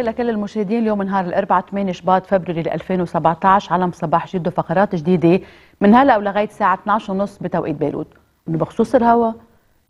تذكرة لكل المشاهدين اليوم نهار الأربعاء 8 شباط فبراير 2017 علم صباح جدة فقرات جديدة من هلا ولغاية الساعة 12:30 بتوقيت بيروت بخصوص الهواء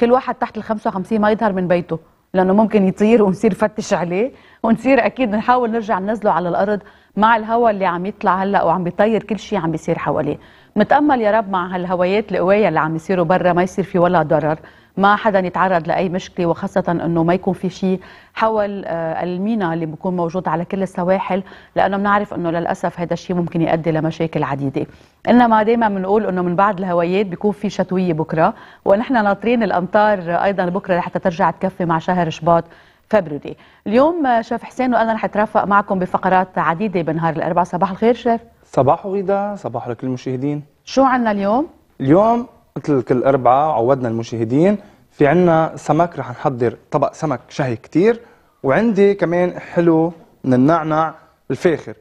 كل واحد تحت ال 55 ما يظهر من بيته لأنه ممكن يطير ونصير فتش عليه ونصير أكيد نحاول نرجع ننزله على الأرض مع الهواء اللي عم يطلع هلا وعم بيطير كل شيء عم بيصير حواليه نتامل يا رب مع هالهوايات القويه اللي عم يصيروا برا ما يصير في ولا ضرر ما حدا يتعرض لاي مشكله وخاصه انه ما يكون في شيء حول آه، المينا اللي بيكون موجود على كل السواحل لانه بنعرف انه للاسف هذا الشيء ممكن يؤدي لمشاكل عديده انما دائما بنقول انه من بعد الهوايات بيكون في شتويه بكره ونحن ناطرين الامطار ايضا بكره لحتى ترجع تكفي مع شهر شباط فبروري اليوم آه، شيف حسين وانا رح اترافق معكم بفقرات عديده بنهار الاربعاء صباح الخير شيف صباح غدا صباح لكل المشاهدين شو عنا اليوم؟ اليوم مثل كل أربعة عودنا المشاهدين في عنا سمك رح نحضر طبق سمك شهي كتير وعندي كمان حلو من النعنع الفاخر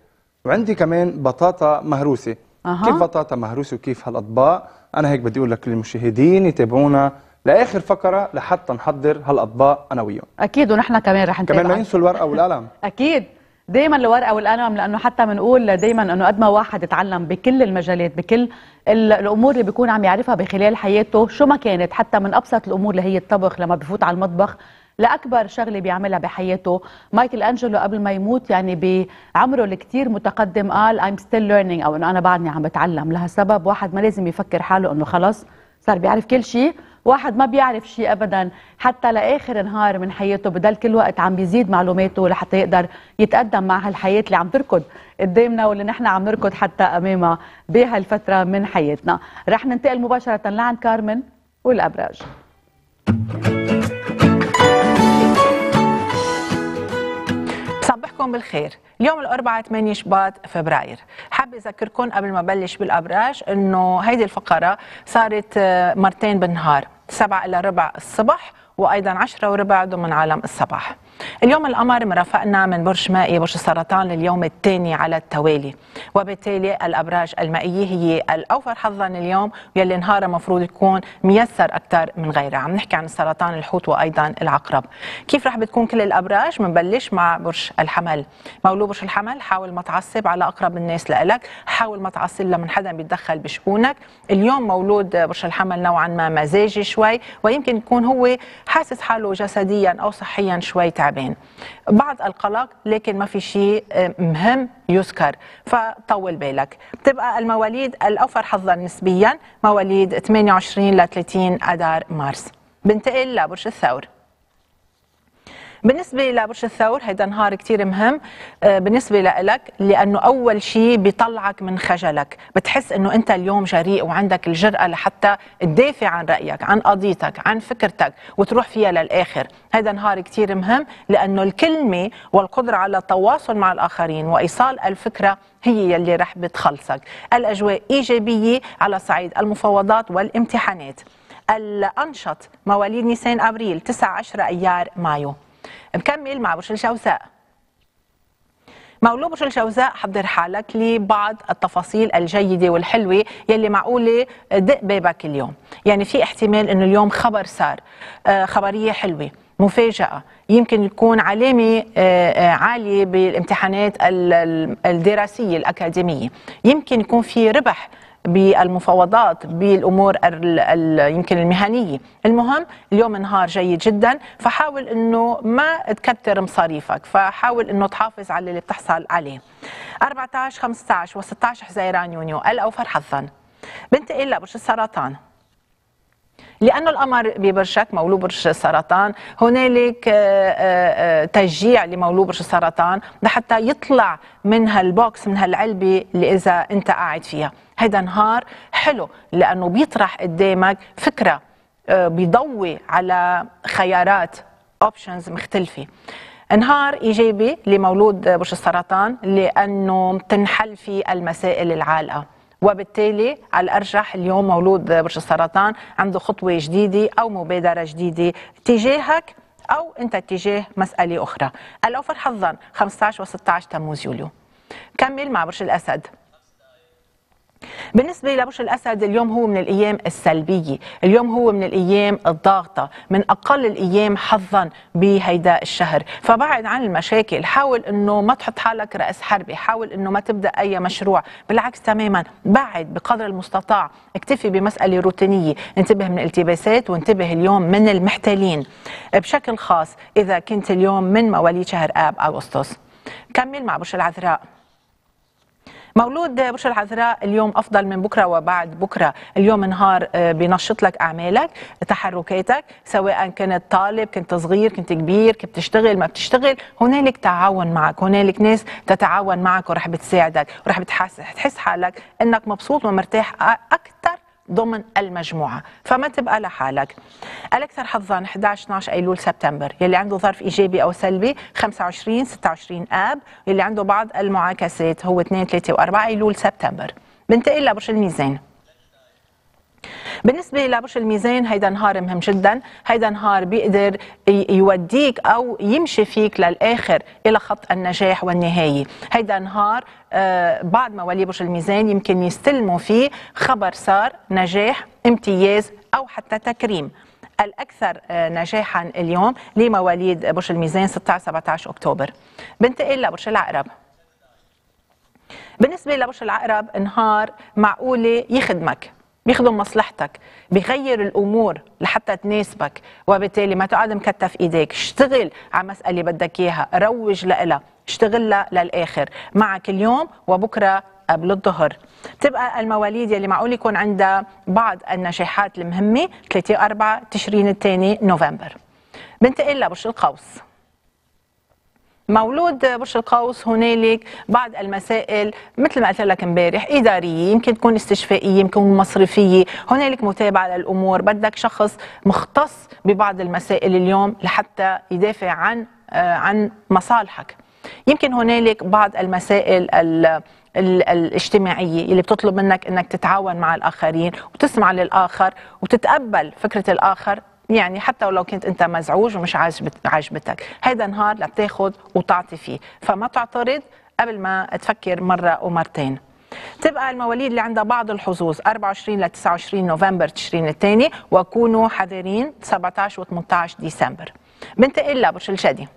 وعندي كمان بطاطا مهروسة أه. كيف بطاطا مهروسة وكيف هالأطباق أنا هيك بدي أقول لك المشاهدين يتابعونا لاخر فقره لحتى نحضر هالاطباق انا وياهم اكيد ونحن كمان رح نتابع كمان ما ينسوا الورقه والقلم اكيد دايما الورقه والقلم لانه حتى بنقول دايما انه قد ما واحد يتعلم بكل المجالات بكل الامور اللي بيكون عم يعرفها بخلال حياته شو ما كانت حتى من ابسط الامور اللي هي الطبخ لما بفوت على المطبخ لاكبر شغله بيعملها بحياته مايكل انجلو قبل ما يموت يعني بعمره الكثير متقدم قال ايم ستيل ليرنينج او انه انا بعدني عم بتعلم لهالسبب واحد ما لازم يفكر حاله انه خلص صار بيعرف كل شيء واحد ما بيعرف شيء ابدا حتى لاخر نهار من حياته بضل كل وقت عم بيزيد معلوماته لحتى يقدر يتقدم مع هالحياه اللي عم تركض قدامنا واللي نحن عم نركض حتى امامها بهالفتره من حياتنا رح ننتقل مباشره لعند كارمن والابراج صباحكم بالخير اليوم الأربعاء 8 شباط فبراير حابة أذكركم قبل ما بلش بالأبراج أنه هيدي الفقرة صارت آه، مرتين بالنهار سبعة إلى ربع الصبح وأيضا عشرة وربع ضمن عالم الصباح اليوم القمر مرافقنا من برج مائي برج السرطان لليوم الثاني على التوالي وبالتالي الأبراج المائية هي الأوفر حظا اليوم يلي نهارها مفروض يكون ميسر أكثر من غيرها عم نحكي عن السرطان الحوت وأيضا العقرب كيف رح بتكون كل الأبراج بنبلش مع برج الحمل مولود برج الحمل حاول ما تعصب على أقرب الناس لك حاول ما تعصب لمن حدا بيتدخل بشؤونك اليوم مولود برج الحمل نوعا ما مزاجي شوي ويمكن يكون هو حاسس حاله جسديا أو صحيا شوي تعب تعبان بعض القلق لكن ما في شيء آه، مهم يذكر فطول بالك تبقى المواليد الأوفر حظا نسبيا مواليد 28 ل 30 أدار مارس بنتقل لبرج الثور بالنسبه لبرج الثور هيدا نهار كثير مهم آه، بالنسبه لك لانه اول شيء بيطلعك من خجلك بتحس انه انت اليوم جريء وعندك الجراه لحتى تدافع عن رايك عن قضيتك عن فكرتك وتروح فيها للاخر هيدا نهار كثير مهم لانه الكلمه والقدره على التواصل مع الاخرين وايصال الفكره هي يلي رح بتخلصك الاجواء ايجابيه على صعيد المفاوضات والامتحانات الانشط مواليد نيسان ابريل 9 10 ايار مايو مكمل مع برج شوزاء مولو برج شوزاء حضر حالك لبعض التفاصيل الجيده والحلوه يلي معقوله دق بابك اليوم يعني في احتمال انه اليوم خبر صار آه، خبريه حلوه مفاجأة يمكن يكون علامة آه، آه، عالية بالامتحانات الدراسية الأكاديمية يمكن يكون في ربح بالمفاوضات بالامور يمكن المهنيه المهم اليوم نهار جيد جدا فحاول انه ما تكتر مصاريفك فحاول انه تحافظ على اللي بتحصل عليه 14 15 و16 حزيران يونيو الاوفر حظا بنتقل لبرج السرطان لانه القمر ببرشك مولود برج السرطان هنالك آه، آه، آه، تشجيع لمولود برج السرطان لحتى يطلع من هالبوكس من هالعلبه اللي اذا انت قاعد فيها هذا نهار حلو لانه بيطرح قدامك فكره بيضوي على خيارات اوبشنز مختلفه نهار ايجابي لمولود برج السرطان لانه بتنحل فيه المسائل العالقه وبالتالي على الارجح اليوم مولود برج السرطان عنده خطوه جديده او مبادره جديده تجاهك او انت تجاه مساله اخرى الاوفر حظا 15 و16 تموز يوليو كمل مع برج الاسد بالنسبة لبشر الأسد اليوم هو من الأيام السلبية اليوم هو من الأيام الضاغطة من أقل الأيام حظا بهيدا الشهر فبعد عن المشاكل حاول أنه ما تحط حالك رأس حربة حاول أنه ما تبدأ أي مشروع بالعكس تماما بعد بقدر المستطاع اكتفي بمسألة روتينية انتبه من الالتباسات وانتبه اليوم من المحتالين بشكل خاص إذا كنت اليوم من مواليد شهر آب أغسطس كمل مع برج العذراء مولود برج العذراء اليوم افضل من بكره وبعد بكره اليوم نهار آه، بنشط لك اعمالك تحركاتك سواء كنت طالب كنت صغير كنت كبير كنت بتشتغل ما بتشتغل هنالك تعاون معك هنالك ناس تتعاون معك ورح بتساعدك ورح بتحس تحس حالك انك مبسوط ومرتاح اكثر ضمن المجموعه فما تبقى لحالك الاكثر حظا 11 12 ايلول سبتمبر يلي عنده ظرف ايجابي او سلبي 25 26 اب يلي عنده بعض المعاكسات هو 2 3 4 ايلول سبتمبر بنتقل لبرج الميزان بالنسبه لبرج الميزان هيدا نهار مهم جدا هيدا نهار بيقدر يوديك او يمشي فيك للاخر الى خط النجاح والنهايه هيدا نهار آه، بعد ما ولي برج الميزان يمكن يستلموا فيه خبر صار نجاح امتياز او حتى تكريم الأكثر آه، نجاحا اليوم لمواليد برج الميزان 16 17 أكتوبر بنتقل لبرج العقرب بالنسبة لبرج العقرب نهار معقولة يخدمك بيخدم مصلحتك بيغير الامور لحتى تناسبك وبالتالي ما تقعد مكتف ايديك اشتغل على مساله بدك اياها روج لها اشتغل لها للاخر معك اليوم وبكره قبل الظهر تبقى المواليد يلي معقول يكون عندها بعض النجاحات المهمه 3 4 تشرين الثاني نوفمبر بنتقل لبرج القوس مولود برج القوس هنالك بعض المسائل مثل ما قلت لك امبارح اداريه يمكن تكون استشفائيه يمكن مصرفيه هنالك متابعه للامور بدك شخص مختص ببعض المسائل اليوم لحتى يدافع عن آه، عن مصالحك يمكن هنالك بعض المسائل الاجتماعية اللي بتطلب منك أنك تتعاون مع الآخرين وتسمع للآخر وتتقبل فكرة الآخر يعني حتى ولو كنت انت مزعوج ومش عاجبتك هيدا نهار لبتاخد وتعطي فيه فما تعترض قبل ما تفكر مرة ومرتين تبقى المواليد اللي عندها بعض الحظوظ 24 ل 29 نوفمبر تشرين الثاني وكونوا حذرين 17 و 18 ديسمبر بنتقل لبرج الجدي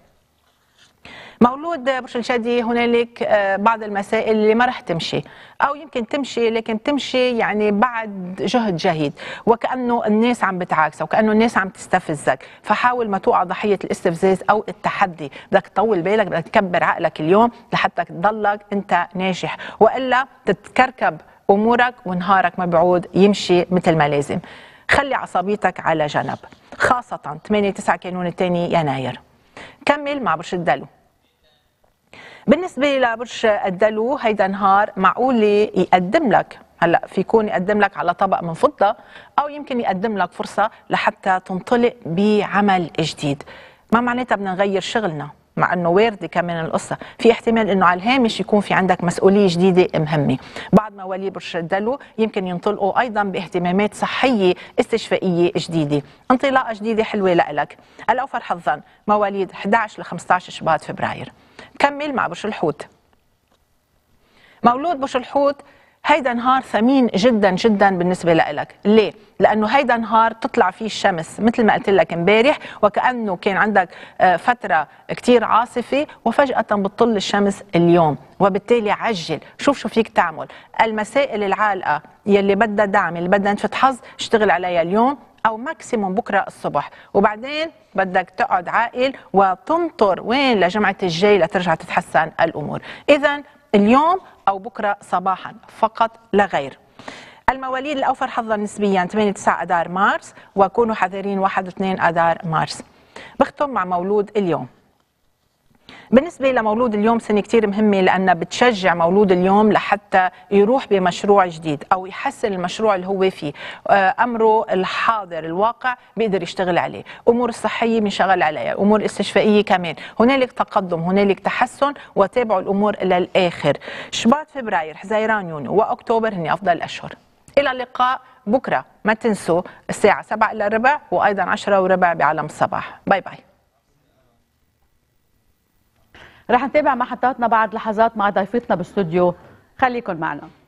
مولود برج الجدي هنالك آه، بعض المسائل اللي ما راح تمشي او يمكن تمشي لكن تمشي يعني بعد جهد جهيد وكانه الناس عم بتعاكسك وكانه الناس عم تستفزك فحاول ما توقع ضحيه الاستفزاز او التحدي بدك تطول بالك بدك تكبر عقلك اليوم لحتى تضلك انت ناجح والا تتكركب امورك ونهارك ما بعود يمشي مثل ما لازم خلي عصبيتك على جنب خاصه 8 9 كانون الثاني يناير كمل مع برج الدلو بالنسبه لبرج الدلو هيدا نهار معقول يقدم لك هلا فيكون يقدم لك على طبق من فضه او يمكن يقدم لك فرصه لحتى تنطلق بعمل جديد ما معناتها بدنا نغير شغلنا مع انه وارده كمان القصه في احتمال انه على الهامش يكون في عندك مسؤوليه جديده مهمه بعض مواليد الدلو يمكن ينطلقوا ايضا باهتمامات صحيه استشفائيه جديده انطلاقه جديده حلوه لإلك، الاوفر حظا مواليد 11 ل 15 شباط فبراير كمل مع برج الحوت مولود برج الحوت هيدا نهار ثمين جدا جدا بالنسبة لك ليه؟ لأنه هيدا نهار تطلع فيه الشمس مثل ما قلت لك امبارح وكأنه كان عندك آه، فترة كتير عاصفة وفجأة بتطل الشمس اليوم وبالتالي عجل شوف شو فيك تعمل المسائل العالقة يلي بدها دعم اللي بدها نفت حظ اشتغل عليها اليوم او ماكسيموم بكره الصبح وبعدين بدك تقعد عاقل وتنطر وين لجمعه الجاي لترجع تتحسن الامور اذا اليوم أو بكرة صباحا فقط لا غير المواليد الأوفر حظا نسبيا 8 9 أذار مارس وكونوا حذرين 1 2 أذار مارس بختم مع مولود اليوم بالنسبه لمولود اليوم سنه كثير مهمه لانها بتشجع مولود اليوم لحتى يروح بمشروع جديد او يحسن المشروع اللي هو فيه آه، امره الحاضر الواقع بيقدر يشتغل عليه امور الصحيه بنشغل عليها امور استشفائيه كمان هنالك تقدم هنالك تحسن وتابعوا الامور للاخر شباط فبراير حزيران يونيو واكتوبر هن افضل الاشهر الى اللقاء بكره ما تنسوا الساعه 7 الا ربع وايضا 10 وربع بعالم الصباح باي باي رح نتابع محطاتنا بعد لحظات مع ضيفتنا باستوديو خليكن معنا